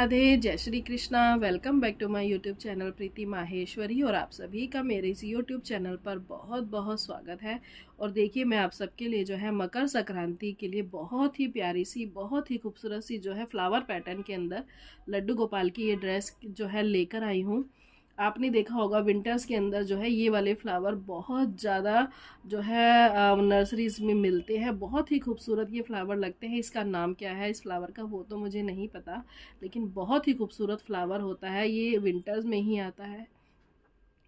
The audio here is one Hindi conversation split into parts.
राधे जय Shri Krishna welcome back to my YouTube channel Preeti Maheshwari और आप सभी का मेरे इस यूट्यूब चैनल पर बहुत बहुत स्वागत है और देखिए मैं आप सबके लिए जो है मकर संक्रांति के लिए बहुत ही प्यारी सी बहुत ही खूबसूरत सी जो है फ्लावर पैटर्न के अंदर लड्डू गोपाल की ये ड्रेस जो है लेकर आई हूँ आपने देखा होगा विंटर्स के अंदर जो है ये वाले फ्लावर बहुत ज़्यादा जो है नर्सरीज में मिलते हैं बहुत ही खूबसूरत ये फ्लावर लगते हैं इसका नाम क्या है इस फ्लावर का वो तो मुझे नहीं पता लेकिन बहुत ही खूबसूरत फ्लावर होता है ये विंटर्स में ही आता है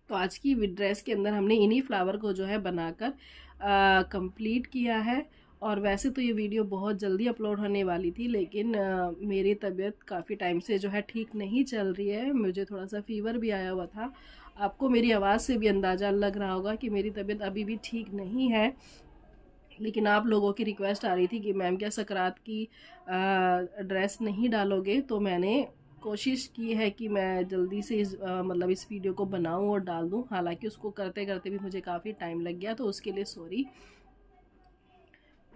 तो आज की ड्रेस के अंदर हमने इन्हीं फ्लावर को जो है बनाकर कंप्लीट किया है और वैसे तो ये वीडियो बहुत जल्दी अपलोड होने वाली थी लेकिन आ, मेरी तबीयत काफ़ी टाइम से जो है ठीक नहीं चल रही है मुझे थोड़ा सा फीवर भी आया हुआ था आपको मेरी आवाज़ से भी अंदाज़ा लग रहा होगा कि मेरी तबीयत अभी भी ठीक नहीं है लेकिन आप लोगों की रिक्वेस्ट आ रही थी कि मैम क्या सकरात की ड्रेस नहीं डालोगे तो मैंने कोशिश की है कि मैं जल्दी से इस आ, मतलब इस वीडियो को बनाऊं और डाल दूं हालांकि उसको करते करते भी मुझे काफ़ी टाइम लग गया तो उसके लिए सॉरी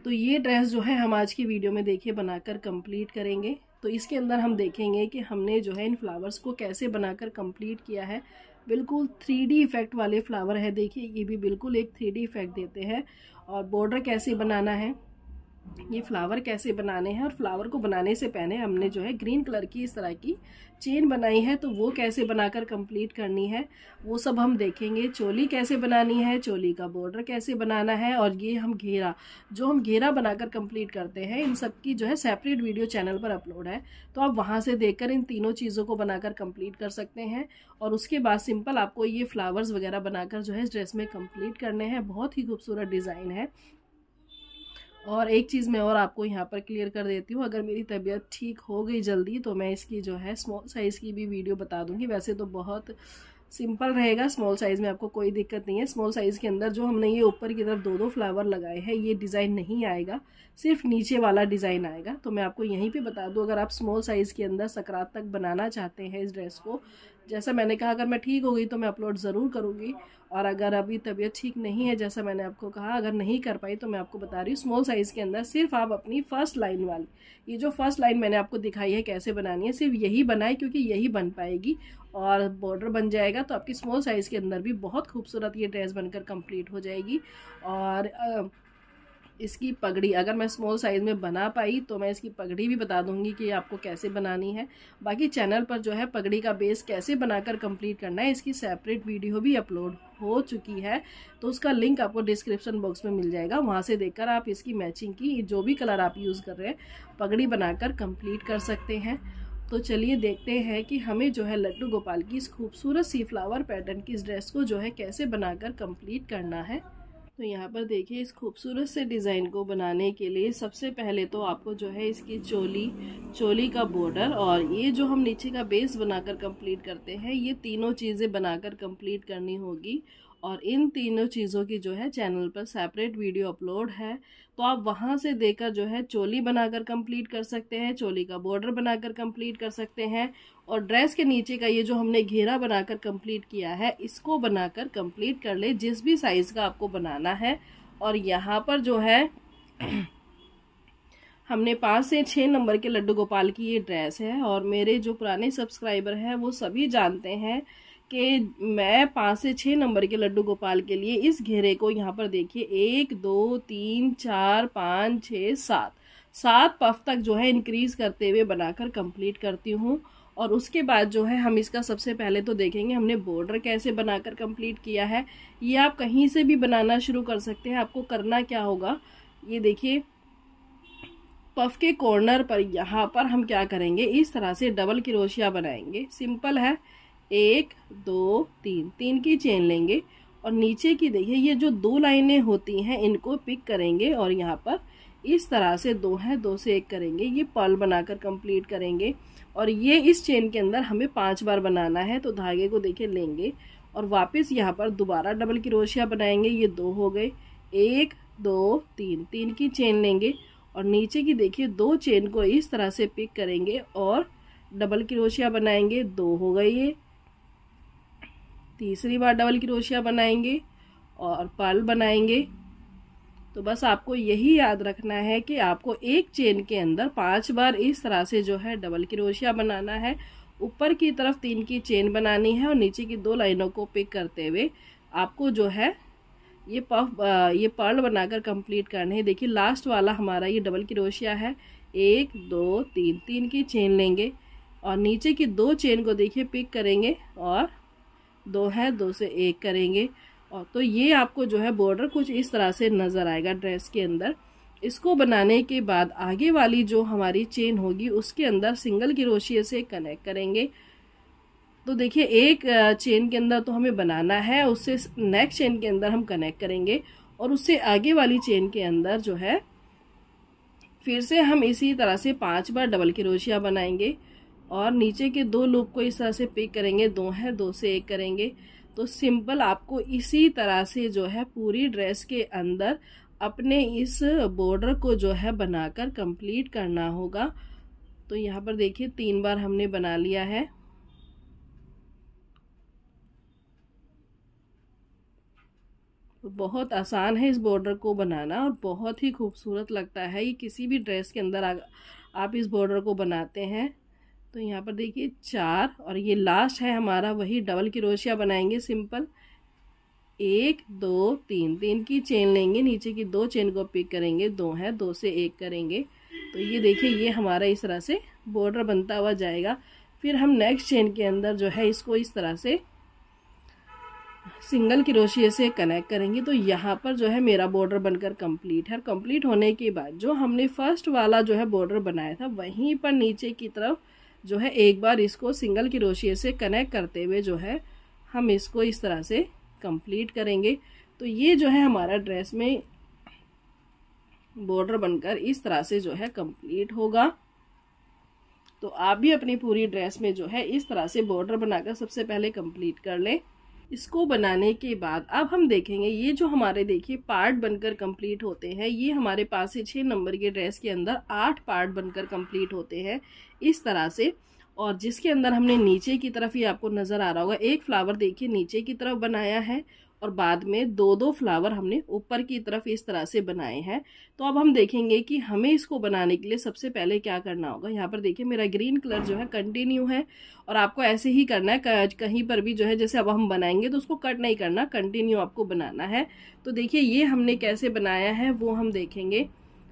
तो ये ड्रेस जो है हम आज की वीडियो में देखिए बनाकर कंप्लीट करेंगे तो इसके अंदर हम देखेंगे कि हमने जो है इन फ्लावर्स को कैसे बनाकर कंप्लीट किया है बिल्कुल थ्री इफ़ेक्ट वाले फ्लावर है देखिए ये भी बिल्कुल एक थ्री इफ़ेक्ट देते हैं और बॉर्डर कैसे बनाना है ये फ्लावर कैसे बनाने हैं और फ्लावर को बनाने से पहले हमने जो है ग्रीन कलर की इस तरह की चेन बनाई है तो वो कैसे बनाकर कंप्लीट करनी है वो सब हम देखेंगे चोली कैसे बनानी है चोली का बॉर्डर कैसे बनाना है और ये हम घेरा जो हम घेरा बनाकर कंप्लीट करते हैं इन सब की जो है सेपरेट वीडियो चैनल पर अपलोड है तो आप वहाँ से देख इन तीनों चीज़ों को बनाकर कंप्लीट कर सकते हैं और उसके बाद सिंपल आपको ये फ्लावर्स वगैरह बनाकर जो है ड्रेस में कंप्लीट करने हैं बहुत ही खूबसूरत डिज़ाइन है और एक चीज़ मैं और आपको यहाँ पर क्लियर कर देती हूँ अगर मेरी तबीयत ठीक हो गई जल्दी तो मैं इसकी जो है स्मॉल साइज़ की भी वीडियो बता दूँगी वैसे तो बहुत सिंपल रहेगा स्मॉल साइज़ में आपको कोई दिक्कत नहीं है स्मॉल साइज़ के अंदर जो हमने ये ऊपर की तरफ दो दो फ्लावर लगाए हैं ये डिज़ाइन नहीं आएगा सिर्फ नीचे वाला डिज़ाइन आएगा तो मैं आपको यहीं पे बता दूँ अगर आप स्मॉल साइज़ के अंदर सकारात्मक बनाना चाहते हैं इस ड्रेस को जैसा मैंने कहा अगर मैं ठीक हो गई तो मैं अपलोड ज़रूर करूँगी और अगर अभी तबीयत ठीक नहीं है जैसा मैंने आपको कहा अगर नहीं कर पाई तो मैं आपको बता रही हूँ स्मॉल साइज़ के अंदर सिर्फ आप अपनी फर्स्ट लाइन वाली ये जो फर्स्ट लाइन मैंने आपको दिखाई है कैसे बनानी है सिर्फ यही बनाए क्योंकि यही बन पाएगी और बॉर्डर बन जाएगा तो आपकी स्मॉल साइज़ के अंदर भी बहुत खूबसूरत ये ड्रेस बनकर कम्प्लीट हो जाएगी और इसकी पगड़ी अगर मैं स्मॉल साइज़ में बना पाई तो मैं इसकी पगड़ी भी बता दूंगी कि आपको कैसे बनानी है बाकी चैनल पर जो है पगड़ी का बेस कैसे बनाकर कंप्लीट करना है इसकी सेपरेट वीडियो भी अपलोड हो चुकी है तो उसका लिंक आपको डिस्क्रिप्शन बॉक्स में मिल जाएगा वहाँ से देखकर आप इसकी मैचिंग की जो भी कलर आप यूज़ कर रहे हैं पगड़ी बनाकर कंप्लीट कर सकते हैं तो चलिए देखते हैं कि हमें जो है लड्डू गोपाल की इस खूबसूरत सी फ्लावर पैटर्न की इस ड्रेस को जो है कैसे बनाकर कंप्लीट करना है तो यहाँ पर देखिए इस खूबसूरत से डिज़ाइन को बनाने के लिए सबसे पहले तो आपको जो है इसकी चोली चोली का बॉर्डर और ये जो हम नीचे का बेस बनाकर कंप्लीट करते हैं ये तीनों चीज़ें बनाकर कंप्लीट करनी होगी और इन तीनों चीज़ों की जो है चैनल पर सेपरेट वीडियो अपलोड है तो आप वहाँ से देकर जो है चोली बनाकर कंप्लीट कर सकते हैं चोली का बॉर्डर बनाकर कंप्लीट कर सकते हैं और ड्रेस के नीचे का ये जो हमने घेरा बनाकर कंप्लीट किया है इसको बनाकर कंप्लीट कर ले जिस भी साइज़ का आपको बनाना है और यहाँ पर जो है हमने पाँच से छः नंबर के लड्डू गोपाल की ये ड्रेस है और मेरे जो पुराने सब्सक्राइबर हैं वो सभी जानते हैं कि मैं पाँच से छः नंबर के लड्डू गोपाल के लिए इस घेरे को यहाँ पर देखिए एक दो तीन चार पाँच छः सात सात पफ तक जो है इंक्रीज़ करते हुए बनाकर कंप्लीट करती हूँ और उसके बाद जो है हम इसका सबसे पहले तो देखेंगे हमने बॉर्डर कैसे बनाकर कंप्लीट किया है ये आप कहीं से भी बनाना शुरू कर सकते हैं आपको करना क्या होगा ये देखिए पफ के कॉर्नर पर यहाँ पर हम क्या करेंगे इस तरह से डबल क्रोशिया बनाएंगे सिंपल है एक दो तीन तीन की चेन लेंगे और नीचे की देखिए ये जो दो लाइनें होती हैं इनको पिक करेंगे और यहाँ पर इस तरह से दो है दो से एक करेंगे ये पर्ल बनाकर कंप्लीट करेंगे और ये इस चेन के अंदर हमें पांच बार बनाना है तो धागे को देखिए लेंगे और वापस यहाँ पर दोबारा डबल क्रोशिया बनाएंगे ये दो हो गए एक दो तीन तीन की चेन लेंगे और नीचे की देखिए दो चेन को इस तरह से पिक करेंगे और डबल क्रोशिया बनाएंगे दो हो गई ये तीसरी बार डबल क्रोशिया बनाएंगे और पर्ल बनाएंगे तो बस आपको यही याद रखना है कि आपको एक चेन के अंदर पांच बार इस तरह से जो है डबल क्रोशिया बनाना है ऊपर की तरफ तीन की चेन बनानी है और नीचे की दो लाइनों को पिक करते हुए आपको जो है ये पफ ये पर्ल बनाकर कंप्लीट करनी है देखिए लास्ट वाला हमारा ये डबल क्रोशिया है एक दो तीन तीन की चेन लेंगे और नीचे की दो चेन को देखिए पिक करेंगे और दो है दो से एक करेंगे और तो ये आपको जो है बॉर्डर कुछ इस तरह से नज़र आएगा ड्रेस के अंदर इसको बनाने के बाद आगे वाली जो हमारी चेन होगी उसके अंदर सिंगल क्रोशिया से कनेक्ट करेंगे तो देखिए एक चेन के अंदर तो हमें बनाना है उससे नेक्स्ट चेन के अंदर हम कनेक्ट करेंगे और उससे आगे वाली चेन के अंदर जो है फिर से हम इसी तरह से पांच बार डबल क्रोशिया बनाएंगे और नीचे के दो लूप को इस तरह से पिक करेंगे दो हैं दो से एक करेंगे तो सिंपल आपको इसी तरह से जो है पूरी ड्रेस के अंदर अपने इस बॉर्डर को जो है बनाकर कंप्लीट करना होगा तो यहाँ पर देखिए तीन बार हमने बना लिया है तो बहुत आसान है इस बॉर्डर को बनाना और बहुत ही खूबसूरत लगता है ये किसी भी ड्रेस के अंदर आप इस बॉर्डर को बनाते हैं तो यहाँ पर देखिए चार और ये लास्ट है हमारा वही डबल रोशिया बनाएंगे सिंपल एक दो तीन तीन की चेन लेंगे नीचे की दो चेन को पिक करेंगे दो है दो से एक करेंगे तो ये देखिए ये हमारा इस तरह से बॉर्डर बनता हुआ जाएगा फिर हम नेक्स्ट चेन के अंदर जो है इसको इस तरह से सिंगल क्रोशिया से कनेक्ट करेंगे तो यहाँ पर जो है मेरा बॉर्डर बनकर कंप्लीट है कंप्लीट होने के बाद जो हमने फर्स्ट वाला जो है बॉर्डर बनाया था वहीं पर नीचे की तरफ जो है एक बार इसको सिंगल की रोशिए से कनेक्ट करते हुए जो है हम इसको इस तरह से कंप्लीट करेंगे तो ये जो है हमारा ड्रेस में बॉर्डर बनकर इस तरह से जो है कंप्लीट होगा तो आप भी अपनी पूरी ड्रेस में जो है इस तरह से बॉर्डर बनाकर सबसे पहले कंप्लीट कर लें इसको बनाने के बाद अब हम देखेंगे ये जो हमारे देखिए पार्ट बनकर कंप्लीट होते हैं ये हमारे पास से छः नंबर के ड्रेस के अंदर आठ पार्ट बनकर कंप्लीट होते हैं इस तरह से और जिसके अंदर हमने नीचे की तरफ ये आपको नज़र आ रहा होगा एक फ्लावर देखिए नीचे की तरफ बनाया है और बाद में दो दो फ्लावर हमने ऊपर की तरफ इस तरह से बनाए हैं तो अब हम देखेंगे कि हमें इसको बनाने के लिए सबसे पहले क्या करना होगा यहाँ पर देखिए मेरा ग्रीन कलर जो है कंटिन्यू है और आपको ऐसे ही करना है कहीं पर भी जो है जैसे अब हम बनाएंगे तो उसको कट नहीं करना कंटिन्यू आपको बनाना है तो देखिए ये हमने कैसे बनाया है वो हम देखेंगे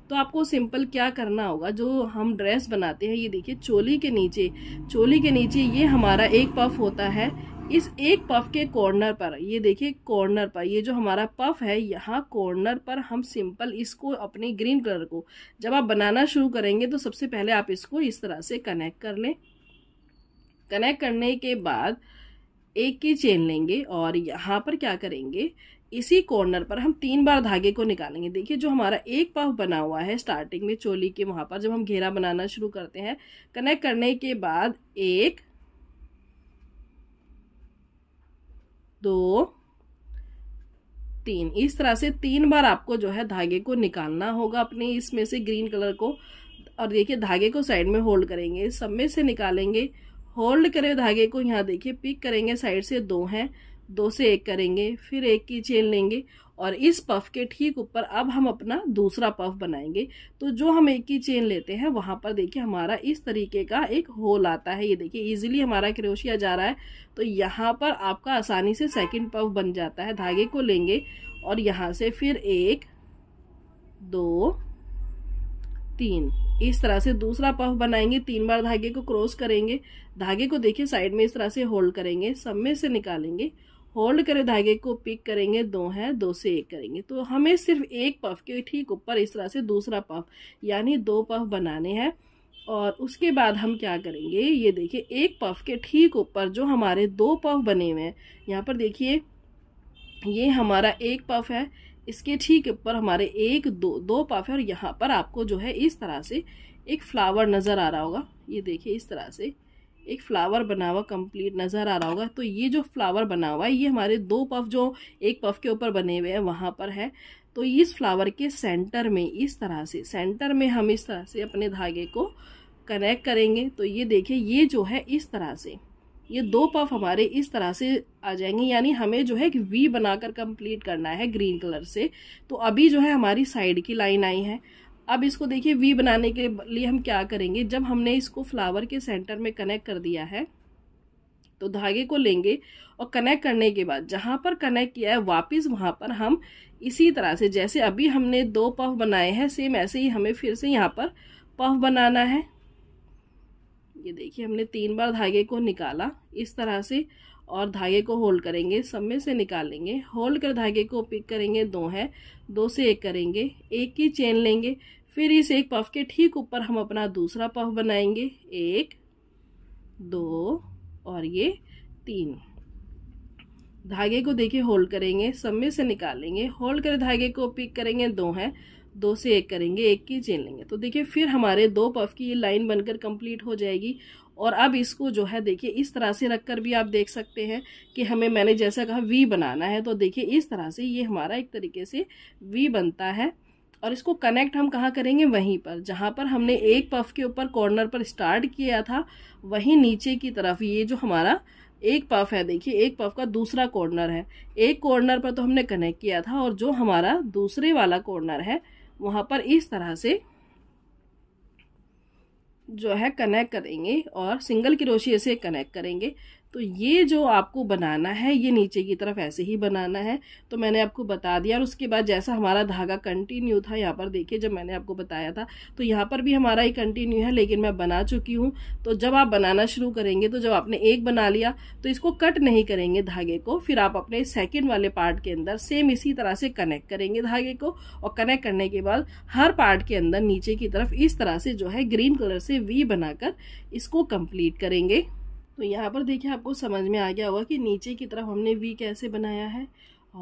तो आपको सिंपल क्या करना होगा जो हम ड्रेस बनाते हैं ये देखिए चोली के नीचे चोली के नीचे ये हमारा एक पफ होता है इस एक पफ के कॉर्नर पर ये देखिए कॉर्नर पर ये जो हमारा पफ है यहाँ कॉर्नर पर हम सिंपल इसको अपने ग्रीन कलर को जब आप बनाना शुरू करेंगे तो सबसे पहले आप इसको इस तरह से कनेक्ट कर लें कनेक्ट करने के बाद एक की चेन लेंगे और यहाँ पर क्या करेंगे इसी कॉर्नर पर हम तीन बार धागे को निकालेंगे देखिए जो हमारा एक पफ बना हुआ है स्टार्टिंग में चोली के वहाँ पर जब हम घेरा बनाना शुरू करते हैं कनेक्ट करने के बाद एक दो तीन इस तरह से तीन बार आपको जो है धागे को निकालना होगा अपने इसमें से ग्रीन कलर को और देखिए धागे को साइड में होल्ड करेंगे सब में से निकालेंगे होल्ड करें धागे को यहाँ देखिए पिक करेंगे साइड से दो हैं दो से एक करेंगे फिर एक की चेन लेंगे और इस पफ के ठीक ऊपर अब हम अपना दूसरा पफ बनाएंगे तो जो हम एक ही चेन लेते हैं वहाँ पर देखिए हमारा इस तरीके का एक होल आता है ये देखिए इजीली हमारा क्रोशिया जा रहा है तो यहाँ पर आपका आसानी से सेकंड पफ बन जाता है धागे को लेंगे और यहाँ से फिर एक दो तीन इस तरह से दूसरा पफ बनाएंगे तीन बार धागे को क्रॉस करेंगे धागे को देखिए साइड में इस तरह से होल्ड करेंगे सब में से निकालेंगे होल्ड करे धागे को पिक करेंगे दो है दो से एक करेंगे तो हमें सिर्फ एक पफ के ठीक ऊपर इस तरह से दूसरा पफ यानी दो पफ बनाने हैं और उसके बाद हम क्या करेंगे ये देखिए एक पफ के ठीक ऊपर जो हमारे दो पफ बने हुए हैं यहाँ पर देखिए ये हमारा एक पफ है इसके ठीक ऊपर हमारे एक दो दो पफ है और यहाँ पर आपको जो है इस तरह से एक फ्लावर नज़र आ रहा होगा ये देखिए इस तरह से एक फ्लावर बना हुआ कंप्लीट नज़र आ रहा होगा तो ये जो फ्लावर बना हुआ है ये हमारे दो पफ जो एक पफ के ऊपर बने हुए हैं वहाँ पर है तो इस फ्लावर के सेंटर में इस तरह से सेंटर में हम इस तरह से अपने धागे को कनेक्ट करेंगे तो ये देखिए ये जो है इस तरह से ये दो पफ हमारे इस तरह से आ जाएंगे यानी हमें जो है एक वी बनाकर कंप्लीट करना है ग्रीन कलर से तो अभी जो है हमारी साइड की लाइन आई है अब इसको देखिए वी बनाने के लिए हम क्या करेंगे जब हमने इसको फ्लावर के सेंटर में कनेक्ट कर दिया है तो धागे को लेंगे और कनेक्ट करने के बाद जहाँ पर कनेक्ट किया है वापस वहाँ पर हम इसी तरह से जैसे अभी हमने दो पफ बनाए हैं सेम ऐसे ही हमें फिर से यहाँ पर पफ बनाना है ये देखिए हमने तीन बार धागे को निकाला इस तरह से और धागे को होल्ड करेंगे सब में से निकालेंगे होल्ड कर धागे को पिक करेंगे दो है दो से एक करेंगे एक की चेन लेंगे फिर इस एक पफ के ठीक ऊपर हम अपना दूसरा पफ बनाएंगे एक दो और ये तीन धागे को देखिए होल्ड करेंगे सब में से निकालेंगे होल्ड कर धागे को पिक करेंगे दो हैं दो से एक करेंगे एक की चेन लेंगे तो देखिए फिर हमारे दो पफ की ये लाइन बनकर कंप्लीट हो जाएगी और अब इसको जो है देखिए इस तरह से रखकर भी आप देख सकते हैं कि हमें मैंने जैसा कहा वी बनाना है तो देखिए इस तरह से ये हमारा एक तरीके से वी बनता है और इसको कनेक्ट हम कहाँ करेंगे वहीं पर जहाँ पर हमने एक पफ के ऊपर कॉर्नर पर स्टार्ट किया था वहीं नीचे की तरफ ये जो हमारा एक पफ है देखिए एक पफ का दूसरा कॉर्नर है एक कॉर्नर पर तो हमने कनेक्ट किया था और जो हमारा दूसरे वाला कॉर्नर है वहाँ पर इस तरह से जो है कनेक्ट करेंगे और सिंगल क्रोशिया से कनेक्ट करेंगे तो ये जो आपको बनाना है ये नीचे की तरफ ऐसे ही बनाना है तो मैंने आपको बता दिया और उसके बाद जैसा हमारा धागा कंटिन्यू था यहाँ पर देखिए जब मैंने आपको बताया था तो यहाँ पर भी हमारा ही कंटिन्यू है लेकिन मैं बना चुकी हूँ तो जब आप बनाना शुरू करेंगे तो जब आपने एक बना लिया तो इसको कट नहीं करेंगे धागे को फिर आप अपने सेकेंड वाले पार्ट के अंदर सेम इसी तरह से कनेक्ट करेंगे धागे को और कनेक्ट करने के बाद हर पार्ट के अंदर नीचे की तरफ इस तरह से जो है ग्रीन कलर से वी बनाकर इसको कंप्लीट करेंगे तो यहाँ पर देखिए आपको समझ में आ गया होगा कि नीचे की तरफ हमने वी कैसे बनाया है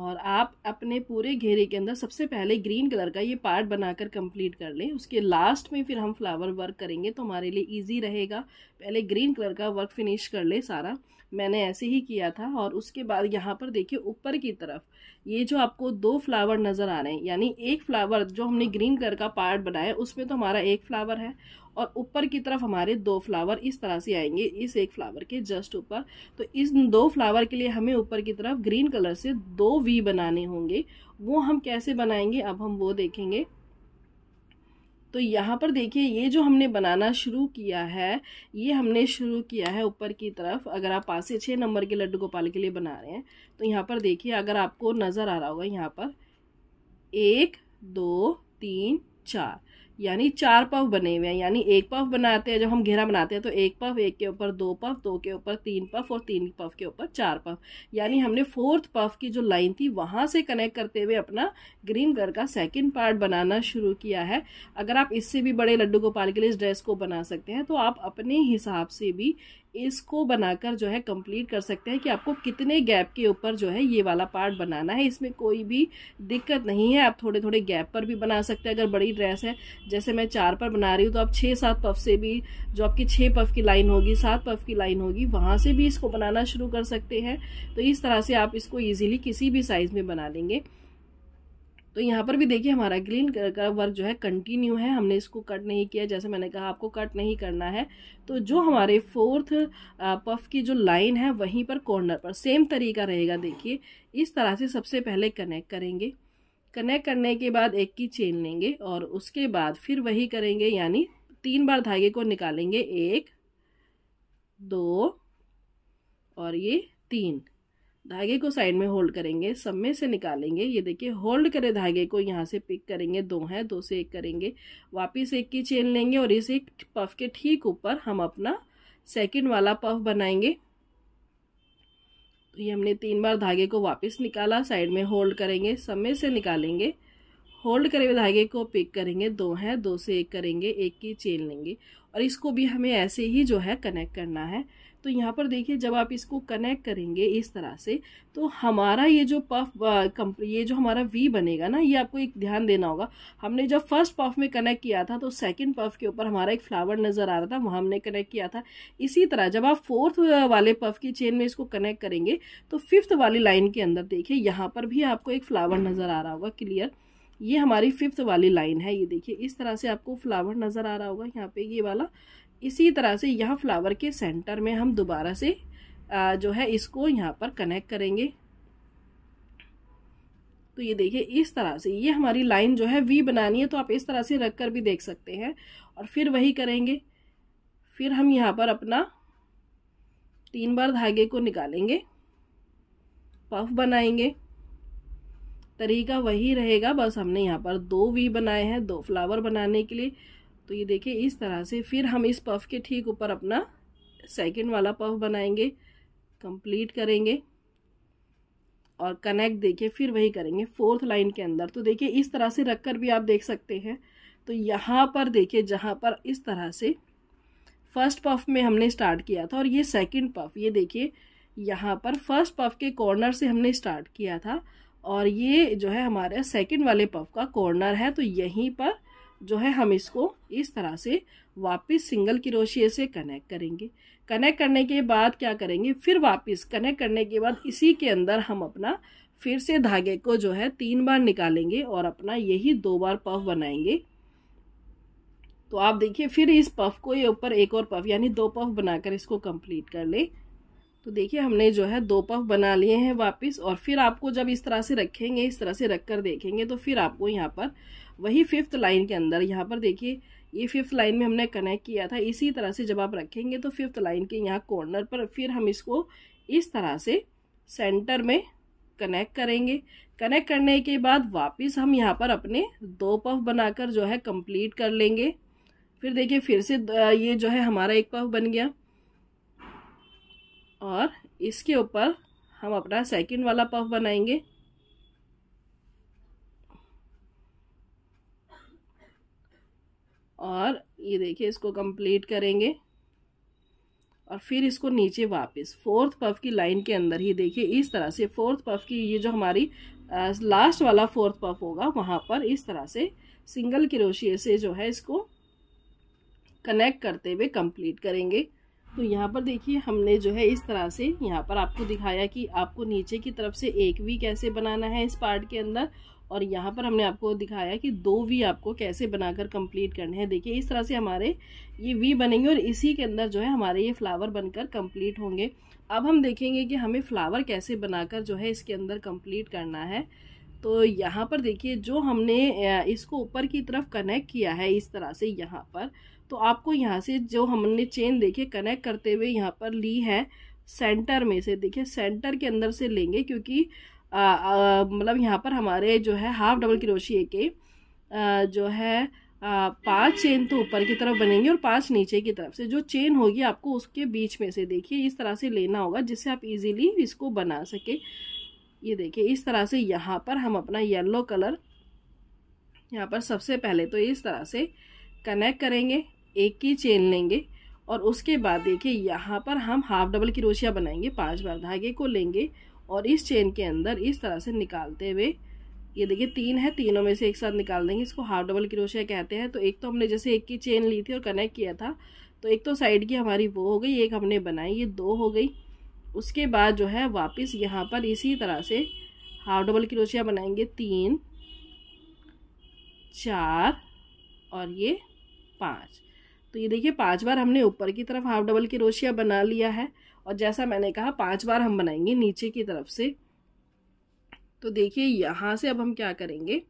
और आप अपने पूरे घेरे के अंदर सबसे पहले ग्रीन कलर का ये पार्ट बनाकर कंप्लीट कर लें उसके लास्ट में फिर हम फ्लावर वर्क करेंगे तो हमारे लिए इजी रहेगा पहले ग्रीन कलर का वर्क फिनिश कर ले सारा मैंने ऐसे ही किया था और उसके बाद यहाँ पर देखिए ऊपर की तरफ ये जो आपको दो फ्लावर नज़र आ रहे हैं यानी एक फ्लावर जो हमने ग्रीन कलर का पार्ट बनाया उसमें तो हमारा एक फ्लावर है और ऊपर की तरफ हमारे दो फ्लावर इस तरह से आएंगे इस एक फ्लावर के जस्ट ऊपर तो इस दो फ्लावर के लिए हमें ऊपर की तरफ ग्रीन कलर से दो वी बनाने होंगे वो हम कैसे बनाएंगे अब हम वो देखेंगे तो यहाँ पर देखिए ये जो हमने बनाना शुरू किया है ये हमने शुरू किया है ऊपर की तरफ अगर आप पास से छः नंबर के लड्डू गोपाल के लिए बना रहे हैं तो यहाँ पर देखिए अगर आपको नज़र आ रहा होगा यहाँ पर एक दो तीन चार यानी चार पफ बने हुए हैं यानी एक पफ बनाते हैं जब हम घेरा बनाते हैं तो एक पफ एक के ऊपर दो पफ दो के ऊपर तीन पफ और तीन पफ के ऊपर चार पफ यानी हमने फोर्थ पफ की जो लाइन थी वहाँ से कनेक्ट करते हुए अपना ग्रीन कलर का सेकंड पार्ट बनाना शुरू किया है अगर आप इससे भी बड़े लड्डू गोपाल के लिए इस ड्रेस को बना सकते हैं तो आप अपने हिसाब से भी इसको बनाकर जो है कंप्लीट कर सकते हैं कि आपको कितने गैप के ऊपर जो है ये वाला पार्ट बनाना है इसमें कोई भी दिक्कत नहीं है आप थोड़े थोड़े गैप पर भी बना सकते हैं अगर बड़ी ड्रेस है जैसे मैं चार पर बना रही हूँ तो आप छः सात पफ से भी जो आपकी छः पफ की लाइन होगी सात पफ की लाइन होगी वहाँ से भी इसको बनाना शुरू कर सकते हैं तो इस तरह से आप इसको ईजिली किसी भी साइज़ में बना लेंगे तो यहाँ पर भी देखिए हमारा ग्रीन कलर का वर्क जो है कंटिन्यू है हमने इसको कट नहीं किया जैसे मैंने कहा आपको कट नहीं करना है तो जो हमारे फोर्थ पफ की जो लाइन है वहीं पर कॉर्नर पर सेम तरीका रहेगा देखिए इस तरह से सबसे पहले कनेक्ट करेंगे कनेक्ट करने के बाद एक की चेन लेंगे और उसके बाद फिर वही करेंगे यानी तीन बार धागे को निकालेंगे एक दो और ये तीन धागे को साइड में होल्ड करेंगे सब में से निकालेंगे ये देखिए होल्ड करे धागे को यहाँ से पिक करेंगे दो हैं दो से एक करेंगे वापस एक की चेन लेंगे और इस एक पफ के ठीक ऊपर हम अपना सेकंड वाला पफ बनाएंगे तो ये हमने तीन बार धागे को वापस निकाला साइड में होल्ड करेंगे सब में से निकालेंगे होल्ड करे हुए धागे को पिक करेंगे दो हैं दो से एक करेंगे एक की चेन लेंगे और इसको भी हमें ऐसे ही जो है कनेक्ट करना है तो यहाँ पर देखिए जब आप इसको कनेक्ट करेंगे इस तरह से तो हमारा ये जो पफ ये जो हमारा वी बनेगा ना ये आपको एक ध्यान देना होगा हमने जब फर्स्ट पफ में कनेक्ट किया था तो सेकंड पफ के ऊपर हमारा एक फ्लावर नज़र आ रहा था वहाँ हमने कनेक्ट किया था इसी तरह जब आप फोर्थ वाले पफ की चेन में इसको कनेक्ट करेंगे तो फिफ्थ वाली लाइन के अंदर देखिए यहाँ पर भी आपको एक फ्लावर नज़र आ रहा होगा क्लियर ये हमारी फिफ्थ वाली लाइन है ये देखिए इस तरह से आपको फ्लावर नज़र आ रहा होगा यहाँ पे ये वाला इसी तरह से यहाँ फ्लावर के सेंटर में हम दोबारा से जो है इसको यहाँ पर कनेक्ट करेंगे तो ये देखिए इस तरह से ये हमारी लाइन जो है वी बनानी है तो आप इस तरह से रख कर भी देख सकते हैं और फिर वही करेंगे फिर हम यहाँ पर अपना तीन बार धागे को निकालेंगे पफ बनाएंगे तरीका वही रहेगा बस हमने यहाँ पर दो वी बनाए हैं दो फ्लावर बनाने के लिए तो ये देखिए इस तरह से फिर हम इस पफ के ठीक ऊपर अपना सेकेंड वाला पफ बनाएंगे कंप्लीट करेंगे और कनेक्ट देखिए फिर वही करेंगे फोर्थ लाइन के अंदर तो देखिए इस तरह से रख कर भी आप देख सकते हैं तो यहाँ पर देखिए जहाँ पर इस तरह से फर्स्ट पफ में हमने स्टार्ट किया था और ये सेकंड पफ ये देखिए यहाँ पर फर्स्ट पफ के कॉर्नर से हमने स्टार्ट किया था और ये जो है हमारे सेकंड वाले पफ का कॉर्नर है तो यहीं पर जो है हम इसको इस तरह से वापस सिंगल क्रोशिए से कनेक्ट करेंगे कनेक्ट करने के बाद क्या करेंगे फिर वापस कनेक्ट करने के बाद इसी के अंदर हम अपना फिर से धागे को जो है तीन बार निकालेंगे और अपना यही दो बार पफ बनाएंगे तो आप देखिए फिर इस पफ को ये ऊपर एक और पफ यानी दो पफ बनाकर इसको कंप्लीट कर ले तो देखिए हमने जो है दो पफ बना लिए हैं वापस और फिर आपको जब इस तरह से रखेंगे इस तरह से रख कर देखेंगे तो फिर आपको यहाँ पर वही फिफ्थ लाइन के अंदर यहाँ पर देखिए ये फिफ्थ लाइन में हमने कनेक्ट किया था इसी तरह से जब आप रखेंगे तो फिफ्थ लाइन के यहाँ कॉर्नर पर फिर हम इसको इस तरह से सेंटर में कनेक्ट करेंगे कनेक्ट करने के बाद वापस हम यहाँ पर अपने दो पफ बनाकर जो है कंप्लीट कर लेंगे फिर देखिए फिर से ये जो है हमारा एक पफ बन गया और इसके ऊपर हम अपना सेकंड वाला पफ बनाएंगे और ये देखिए इसको कंप्लीट करेंगे और फिर इसको नीचे वापस फोर्थ पफ की लाइन के अंदर ही देखिए इस तरह से फोर्थ पफ की ये जो हमारी लास्ट वाला फोर्थ पफ होगा वहाँ पर इस तरह से सिंगल क्रोशिए से जो है इसको कनेक्ट करते हुए कंप्लीट करेंगे तो यहाँ पर देखिए हमने जो है इस तरह से यहाँ पर आपको दिखाया कि आपको नीचे की तरफ से एक वी कैसे बनाना है इस पार्ट के अंदर और यहाँ पर हमने आपको दिखाया कि दो वी आपको कैसे बनाकर कंप्लीट करने हैं देखिए इस तरह से हमारे ये वी बनेंगे और इसी के अंदर जो है हमारे ये फ्लावर बनकर कंप्लीट होंगे अब हम देखेंगे कि हमें फ्लावर कैसे बनाकर जो है इसके अंदर कंप्लीट करना है तो यहाँ पर देखिए जो हमने इसको ऊपर की तरफ कनेक्ट किया है इस तरह से यहाँ पर तो आपको यहाँ से जो हमने चेन देखे कनेक्ट करते हुए यहाँ पर ली है सेंटर में से देखिए सेंटर के अंदर से लेंगे क्योंकि मतलब यहाँ पर हमारे जो है हाफ डबल क्रोशिए के आ, जो है आ, पांच चेन तो ऊपर की तरफ बनेंगे और पांच नीचे की तरफ से जो चेन होगी आपको उसके बीच में से देखिए इस तरह से लेना होगा जिससे आप इजीली इसको बना सके ये देखिए इस तरह से यहाँ पर हम अपना येलो कलर यहाँ पर सबसे पहले तो इस तरह से कनेक्ट करेंगे एक की चेन लेंगे और उसके बाद देखिए यहाँ पर हम हाफ डबल क्रोशिया बनाएंगे पांच बार धागे को लेंगे और इस चेन के अंदर इस तरह से निकालते हुए ये देखिए तीन है तीनों में से एक साथ निकाल देंगे इसको हाफ डबल क्रोशिया कहते हैं तो एक तो हमने जैसे एक की चेन ली थी और कनेक्ट किया था तो एक तो साइड की हमारी वो हो गई एक हमने बनाई ये दो हो गई उसके बाद जो है वापस यहाँ पर इसी तरह से हाफ डबल क्रोशिया बनाएंगे तीन चार और ये पाँच तो ये देखिए पांच बार हमने ऊपर की तरफ हाफ डबल की रोशिया बना लिया है और जैसा मैंने कहा पांच बार हम बनाएंगे नीचे की तरफ से तो देखिए यहाँ से अब हम क्या करेंगे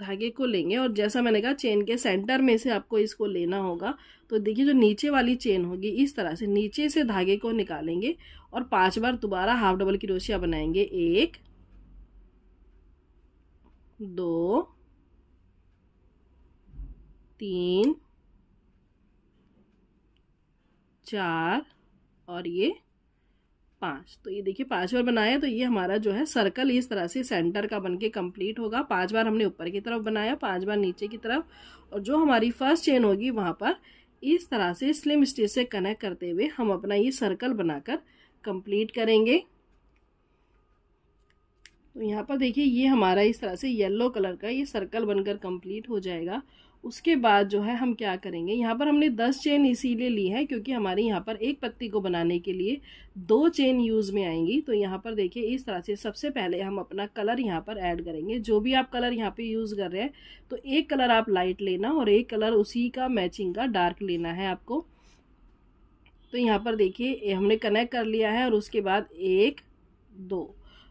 धागे को लेंगे और जैसा मैंने कहा चेन के सेंटर में से आपको इसको लेना होगा तो देखिए जो नीचे वाली चेन होगी इस तरह से नीचे से धागे को निकालेंगे और पांच बार दोबारा हाफ डबल की रोशिया बनाएंगे एक दो तीन चार और ये पाँच तो ये देखिए पाँच बार बनाया तो ये हमारा जो है सर्कल इस तरह से सेंटर का बनके कंप्लीट होगा पांच बार हमने ऊपर की तरफ बनाया पांच बार नीचे की तरफ और जो हमारी फर्स्ट चेन होगी वहाँ पर इस तरह से स्लिम स्टिच से कनेक्ट करते हुए हम अपना ये सर्कल बनाकर कंप्लीट करेंगे तो यहाँ पर देखिए ये हमारा इस तरह से येल्लो कलर का ये सर्कल बनकर कम्प्लीट हो जाएगा उसके बाद जो है हम क्या करेंगे यहाँ पर हमने दस चेन इसीलिए ली है क्योंकि हमारे यहाँ पर एक पत्ती को बनाने के लिए दो चेन यूज़ में आएंगी तो यहाँ पर देखिए इस तरह से सबसे पहले हम अपना कलर यहाँ पर ऐड करेंगे जो भी आप कलर यहाँ पे यूज़ कर रहे हैं तो एक कलर आप लाइट लेना और एक कलर उसी का मैचिंग का डार्क लेना है आपको तो यहाँ पर देखिए हमने कनेक्ट कर लिया है और उसके बाद एक दो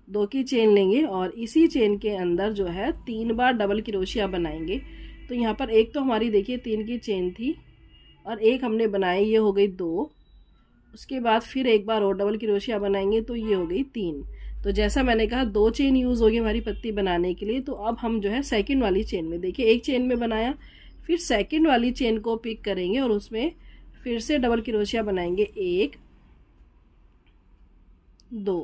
दो की चेन लेंगे और इसी चेन के अंदर जो है तीन बार डबल क्रोशिया बनाएंगे तो यहाँ पर एक तो हमारी देखिए तीन की चेन थी और एक हमने बनाई ये हो गई दो उसके बाद फिर एक बार और डबल क्रोशिया बनाएंगे तो ये हो गई तीन तो जैसा मैंने कहा दो चेन यूज़ होगी हमारी पत्ती बनाने के लिए तो अब हम जो है सेकंड वाली चेन में देखिए एक चेन में बनाया फिर सेकंड वाली चेन को पिक करेंगे और उसमें फिर से डबल क्रोशिया बनाएंगे एक दो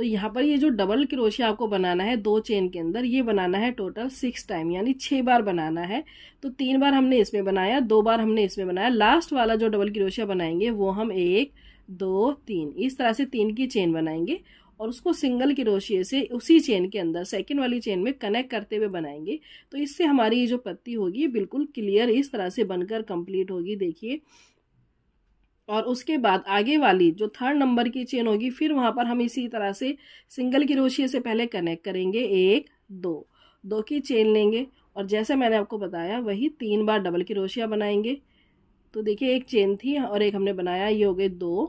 तो यहाँ पर ये जो डबल क्रोशिया आपको बनाना है दो चेन के अंदर ये बनाना है टोटल सिक्स टाइम यानी छः बार बनाना है तो तीन बार हमने इसमें बनाया दो बार हमने इसमें बनाया लास्ट वाला जो डबल क्रोशिया बनाएंगे वो हम एक दो तीन इस तरह से तीन की चेन बनाएंगे और उसको सिंगल क्रोशिए से उसी चेन के अंदर सेकेंड वाली चेन में कनेक्ट करते हुए बनाएंगे तो इससे हमारी ये जो पत्ती होगी बिल्कुल क्लियर इस तरह से बनकर कंप्लीट होगी देखिए और उसके बाद आगे वाली जो थर्ड नंबर की चेन होगी फिर वहाँ पर हम इसी तरह से सिंगल की रोशिये से पहले कनेक्ट करेंगे एक दो दो की चेन लेंगे और जैसे मैंने आपको बताया वही तीन बार डबल की रोशिया बनाएंगे तो देखिए एक चेन थी और एक हमने बनाया ये हो गए दो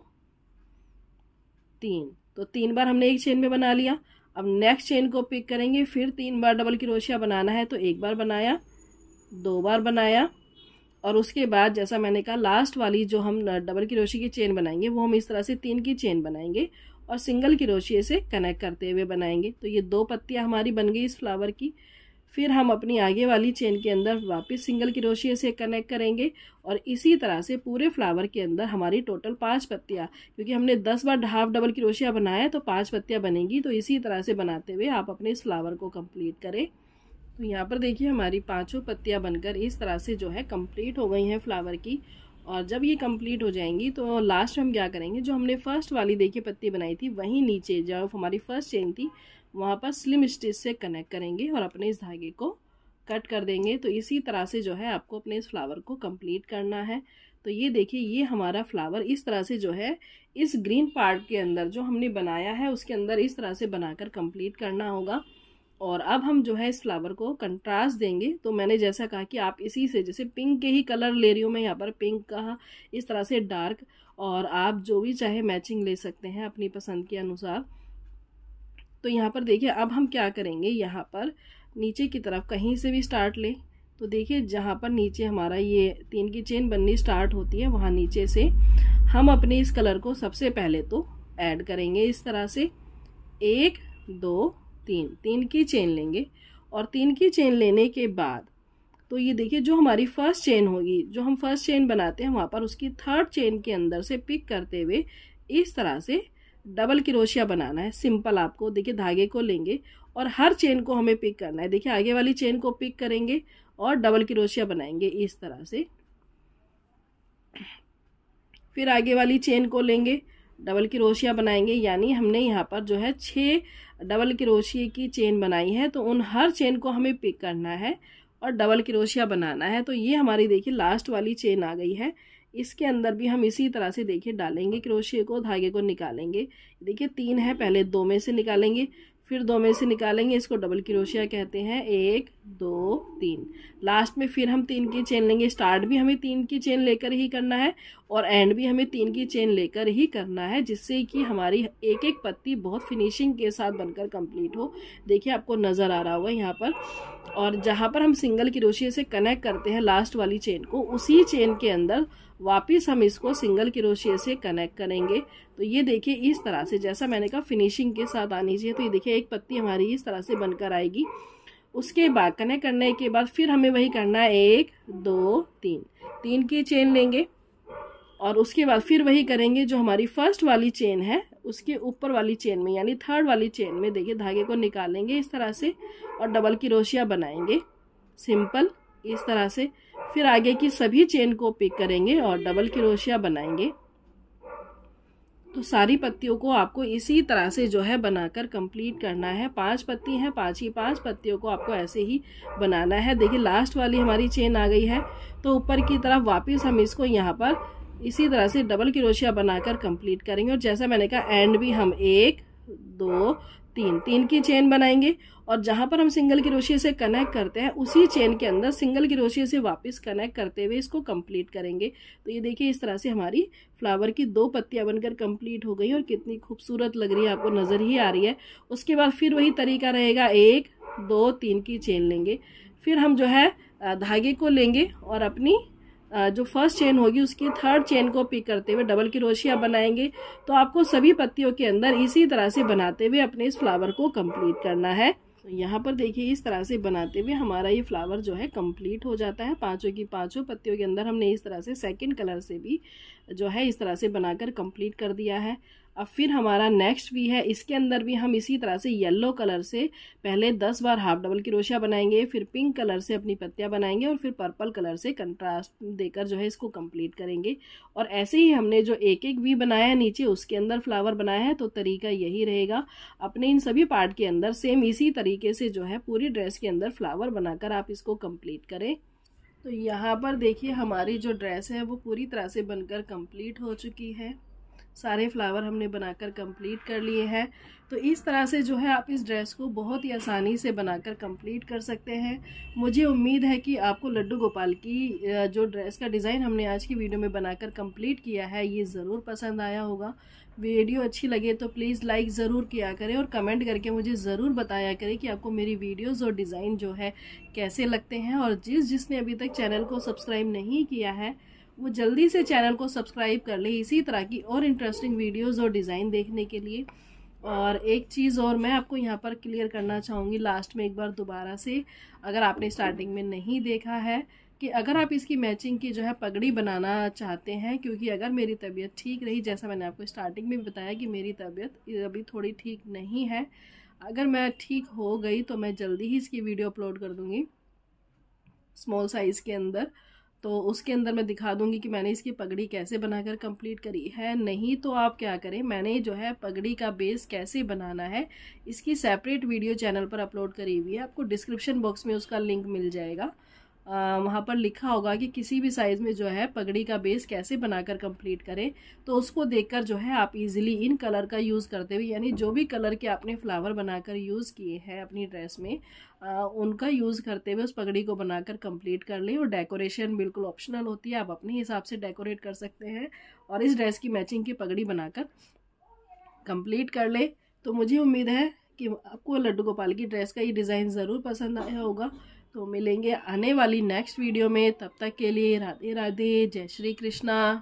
तीन तो तीन बार हमने एक चेन में बना लिया अब नेक्स्ट चेन को पिक करेंगे फिर तीन बार डबल की रोशिया बनाना है तो एक बार बनाया दो बार बनाया और उसके बाद जैसा मैंने कहा लास्ट वाली जो हम डबल क्रोशी की चेन बनाएंगे वो हम इस तरह से तीन की चेन बनाएंगे और सिंगल क्रोशिए से कनेक्ट करते हुए बनाएंगे तो ये दो पत्तियाँ हमारी बन गई इस फ्लावर की फिर हम अपनी आगे वाली चेन के अंदर वापस सिंगल क्रोशिए से कनेक्ट करेंगे और इसी तरह से पूरे फ्लावर के अंदर हमारी टोटल पांच पत्तियाँ क्योंकि हमने दस बार हाफ डबल क्रोशिया बनाया तो पांच पत्तियाँ बनेंगी तो इसी तरह से बनाते हुए आप अपने इस फ्लावर को कंप्लीट करें तो यहाँ पर देखिए हमारी पांचों पत्तियाँ बनकर इस तरह से जो है कंप्लीट हो गई हैं फ्लावर की और जब ये कंप्लीट हो जाएंगी तो लास्ट में हम क्या करेंगे जो हमने फर्स्ट वाली देखिए पत्ती बनाई थी वहीं नीचे जो हमारी फर्स्ट चेन थी वहाँ पर स्लिम स्टिच से कनेक्ट करेंगे और अपने इस धागे को कट कर देंगे तो इसी तरह से जो है आपको अपने इस फ्लावर को कंप्लीट करना है तो ये देखिए ये हमारा फ्लावर इस तरह से जो है इस ग्रीन पार्ट के अंदर जो हमने बनाया है उसके अंदर इस तरह से बनाकर कंप्लीट करना होगा और अब हम जो है इस फ्लावर को कंट्रास्ट देंगे तो मैंने जैसा कहा कि आप इसी से जैसे पिंक के ही कलर ले रही हूँ मैं यहाँ पर पिंक का इस तरह से डार्क और आप जो भी चाहे मैचिंग ले सकते हैं अपनी पसंद के अनुसार तो यहाँ पर देखिए अब हम क्या करेंगे यहाँ पर नीचे की तरफ कहीं से भी स्टार्ट लें तो देखिए जहाँ पर नीचे हमारा ये तीन की चेन बननी स्टार्ट होती है वहाँ नीचे से हम अपने इस कलर को सबसे पहले तो ऐड करेंगे इस तरह से एक दो तीन तीन की चेन लेंगे और तीन की चेन लेने के बाद तो ये देखिए जो हमारी फर्स्ट चेन होगी जो हम फर्स्ट चेन बनाते हैं वहाँ पर उसकी थर्ड चेन के अंदर से पिक करते हुए इस तरह से डबल क्रोशिया बनाना है सिंपल आपको देखिए धागे को लेंगे और हर चेन को हमें पिक करना है देखिए आगे वाली चेन को पिक करेंगे और डबल क्रोशिया बनाएंगे इस तरह से फिर आगे वाली चेन को लेंगे डबल क्रोशिया बनाएंगे यानी हमने यहाँ पर जो है छः डबल क्रोशिए की चेन बनाई है तो उन हर चेन को हमें पिक करना है और डबल क्रोशिया बनाना है तो ये हमारी देखिए लास्ट वाली चेन आ गई है इसके अंदर भी हम इसी तरह से देखिए डालेंगे क्रोशिए को धागे को निकालेंगे देखिए तीन है पहले दो में से निकालेंगे फिर दो में से निकालेंगे इसको डबल क्रोशिया कहते हैं एक दो तीन लास्ट में फिर हम तीन की चेन लेंगे स्टार्ट भी हमें तीन की चेन लेकर ही करना है और एंड भी हमें तीन की चेन लेकर ही करना है जिससे कि हमारी एक एक पत्ती बहुत फिनिशिंग के साथ बनकर कंप्लीट हो देखिए आपको नज़र आ रहा होगा यहाँ पर और जहाँ पर हम सिंगल क्रोशिया से कनेक्ट करते हैं लास्ट वाली चेन को उसी चेन के अंदर वापस हम इसको सिंगल क्रोशिया से कनेक्ट करेंगे तो ये देखिए इस तरह से जैसा मैंने कहा फिनिशिंग के साथ आनी चाहिए तो ये देखिए एक पत्ती हमारी इस तरह से बनकर आएगी उसके बाद कनेक्ट करने के बाद फिर हमें वही करना है एक दो तीन तीन की चेन लेंगे और उसके बाद फिर वही करेंगे जो हमारी फर्स्ट वाली चेन है उसके ऊपर वाली चेन में यानी थर्ड वाली चेन में देखिए धागे को निकालेंगे इस तरह से और डबल रोशिया बनाएंगे सिंपल इस तरह से फिर आगे की सभी चेन को पिक करेंगे और डबल क्रोशिया बनाएंगे तो सारी पत्तियों को आपको इसी तरह से जो है बनाकर कंप्लीट करना है पांच पत्ती हैं पांच ही पांच पत्तियों को आपको ऐसे ही बनाना है देखिए लास्ट वाली हमारी चेन आ गई है तो ऊपर की तरफ वापस हम इसको यहाँ पर इसी तरह से डबल क्रोशिया बनाकर कंप्लीट करेंगे और जैसा मैंने कहा एंड भी हम एक दो तीन तीन की चेन बनाएंगे और जहां पर हम सिंगल रोशिए से कनेक्ट करते हैं उसी चेन के अंदर सिंगल क्रोशिया से वापस कनेक्ट करते हुए इसको कंप्लीट करेंगे तो ये देखिए इस तरह से हमारी फ्लावर की दो पत्तियां बनकर कंप्लीट हो गई और कितनी खूबसूरत लग रही है आपको नज़र ही आ रही है उसके बाद फिर वही तरीका रहेगा एक दो तीन की चेन लेंगे फिर हम जो है धागे को लेंगे और अपनी जो फर्स्ट चेन होगी उसकी थर्ड चेन को पिक करते हुए डबल क्रोशिया बनाएंगे तो आपको सभी पत्तियों के अंदर इसी तरह से बनाते हुए अपने इस फ्लावर को कंप्लीट करना है तो यहाँ पर देखिए इस तरह से बनाते हुए हमारा ये फ्लावर जो है कंप्लीट हो जाता है पांचों की पांचों पत्तियों के अंदर हमने इस तरह से सेकंड कलर से भी जो है इस तरह से बनाकर कंप्लीट कर दिया है अब फिर हमारा नेक्स्ट वी है इसके अंदर भी हम इसी तरह से येलो कलर से पहले दस बार हाफ डबल रोशिया बनाएंगे फिर पिंक कलर से अपनी पत्तियाँ बनाएंगे और फिर पर्पल कलर से कंट्रास्ट देकर जो है इसको कंप्लीट करेंगे और ऐसे ही हमने जो एक एक वी बनाया है नीचे उसके अंदर फ्लावर बनाया है तो तरीका यही रहेगा अपने इन सभी पार्ट के अंदर सेम इसी तरीके से जो है पूरी ड्रेस के अंदर फ्लावर बनाकर आप इसको कम्प्लीट करें तो यहाँ पर देखिए हमारी जो ड्रेस है वो पूरी तरह से बनकर कंप्लीट हो चुकी है सारे फ्लावर हमने बनाकर कंप्लीट कर लिए हैं तो इस तरह से जो है आप इस ड्रेस को बहुत ही आसानी से बनाकर कंप्लीट कर सकते हैं मुझे उम्मीद है कि आपको लड्डू गोपाल की जो ड्रेस का डिज़ाइन हमने आज की वीडियो में बनाकर कंप्लीट किया है ये ज़रूर पसंद आया होगा वीडियो अच्छी लगे तो प्लीज़ लाइक ज़रूर किया करें और कमेंट करके मुझे ज़रूर बताया करें कि आपको मेरी वीडियोज़ और डिज़ाइन जो है कैसे लगते हैं और जिस जिसने अभी तक चैनल को सब्सक्राइब नहीं किया है वो जल्दी से चैनल को सब्सक्राइब कर ले इसी तरह की और इंटरेस्टिंग वीडियोस और डिज़ाइन देखने के लिए और एक चीज़ और मैं आपको यहाँ पर क्लियर करना चाहूँगी लास्ट में एक बार दोबारा से अगर आपने स्टार्टिंग में नहीं देखा है कि अगर आप इसकी मैचिंग की जो है पगड़ी बनाना चाहते हैं क्योंकि अगर मेरी तबीयत ठीक रही जैसा मैंने आपको स्टार्टिंग में बताया कि मेरी तबीयत अभी थोड़ी ठीक नहीं है अगर मैं ठीक हो गई तो मैं जल्दी ही इसकी वीडियो अपलोड कर दूँगी स्मॉल साइज़ के अंदर तो उसके अंदर मैं दिखा दूंगी कि मैंने इसकी पगड़ी कैसे बनाकर कंप्लीट करी है नहीं तो आप क्या करें मैंने जो है पगड़ी का बेस कैसे बनाना है इसकी सेपरेट वीडियो चैनल पर अपलोड करी हुई है आपको डिस्क्रिप्शन बॉक्स में उसका लिंक मिल जाएगा वहाँ पर लिखा होगा कि किसी भी साइज़ में जो है पगड़ी का बेस कैसे बनाकर कंप्लीट करें तो उसको देखकर जो है आप इजीली इन कलर का यूज़ करते हुए यानी जो भी कलर के आपने फ्लावर बनाकर यूज़ किए हैं अपनी ड्रेस में आ, उनका यूज़ करते हुए उस पगड़ी को बनाकर कंप्लीट कर लें और डेकोरेशन बिल्कुल ऑप्शनल होती है आप अपने हिसाब से डेकोरेट कर सकते हैं और इस ड्रेस की मैचिंग की पगड़ी बनाकर कंप्लीट कर लें तो मुझे उम्मीद है कि आपको लड्डू गोपाल की ड्रेस का ये डिज़ाइन ज़रूर पसंद आया होगा तो मिलेंगे आने वाली नेक्स्ट वीडियो में तब तक के लिए राधे राधे जय श्री कृष्णा